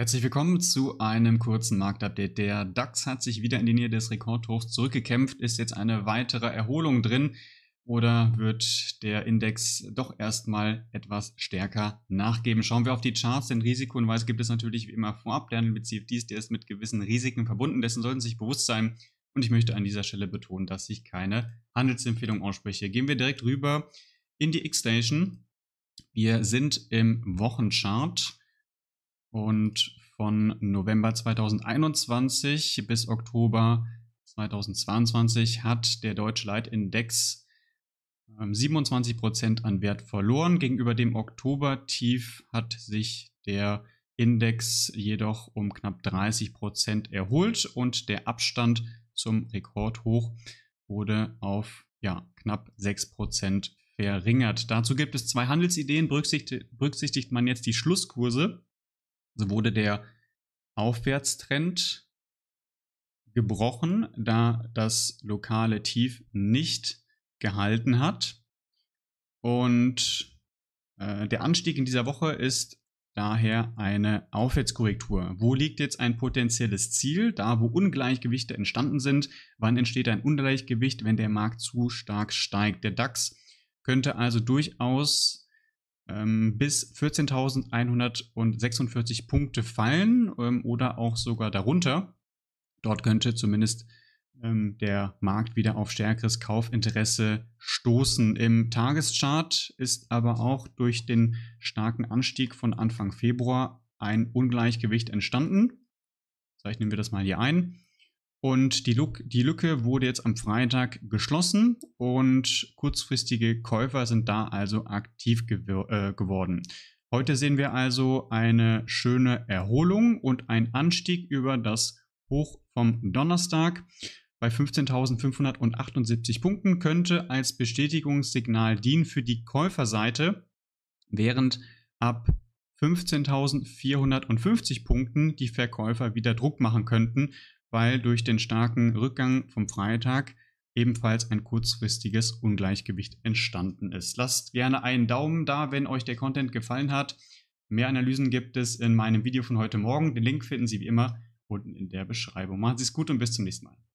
Herzlich willkommen zu einem kurzen Marktupdate. Der DAX hat sich wieder in die Nähe des Rekordhochs zurückgekämpft, ist jetzt eine weitere Erholung drin oder wird der Index doch erstmal etwas stärker nachgeben? Schauen wir auf die Charts, den Risikohinweis gibt es natürlich wie immer vorab. Der Handel bezieht dies, der ist mit gewissen Risiken verbunden, dessen sollten Sie sich bewusst sein. Und ich möchte an dieser Stelle betonen, dass ich keine Handelsempfehlung ausspreche. Gehen wir direkt rüber in die X-Station. Wir sind im Wochenchart. Und von November 2021 bis Oktober 2022 hat der Deutsche Leitindex 27 ähm, an Wert verloren. Gegenüber dem Oktober-Tief hat sich der Index jedoch um knapp 30 erholt und der Abstand zum Rekordhoch wurde auf ja, knapp 6 verringert. Dazu gibt es zwei Handelsideen. berücksichtigt man jetzt die Schlusskurse also wurde der Aufwärtstrend gebrochen, da das lokale Tief nicht gehalten hat. Und äh, der Anstieg in dieser Woche ist daher eine Aufwärtskorrektur. Wo liegt jetzt ein potenzielles Ziel? Da, wo Ungleichgewichte entstanden sind. Wann entsteht ein Ungleichgewicht, wenn der Markt zu stark steigt? Der DAX könnte also durchaus ähm, bis 14.146 Punkte fallen ähm, oder auch sogar darunter. Dort könnte zumindest ähm, der Markt wieder auf stärkeres Kaufinteresse stoßen. Im Tageschart ist aber auch durch den starken Anstieg von Anfang Februar ein Ungleichgewicht entstanden. Zeichnen wir das mal hier ein. Und die, Lu die Lücke wurde jetzt am Freitag geschlossen und kurzfristige Käufer sind da also aktiv gew äh, geworden. Heute sehen wir also eine schöne Erholung und einen Anstieg über das Hoch vom Donnerstag. Bei 15.578 Punkten könnte als Bestätigungssignal dienen für die Käuferseite, während ab 15.450 Punkten die Verkäufer wieder Druck machen könnten weil durch den starken Rückgang vom Freitag ebenfalls ein kurzfristiges Ungleichgewicht entstanden ist. Lasst gerne einen Daumen da, wenn euch der Content gefallen hat. Mehr Analysen gibt es in meinem Video von heute Morgen. Den Link finden Sie wie immer unten in der Beschreibung. Machen Sie es gut und bis zum nächsten Mal.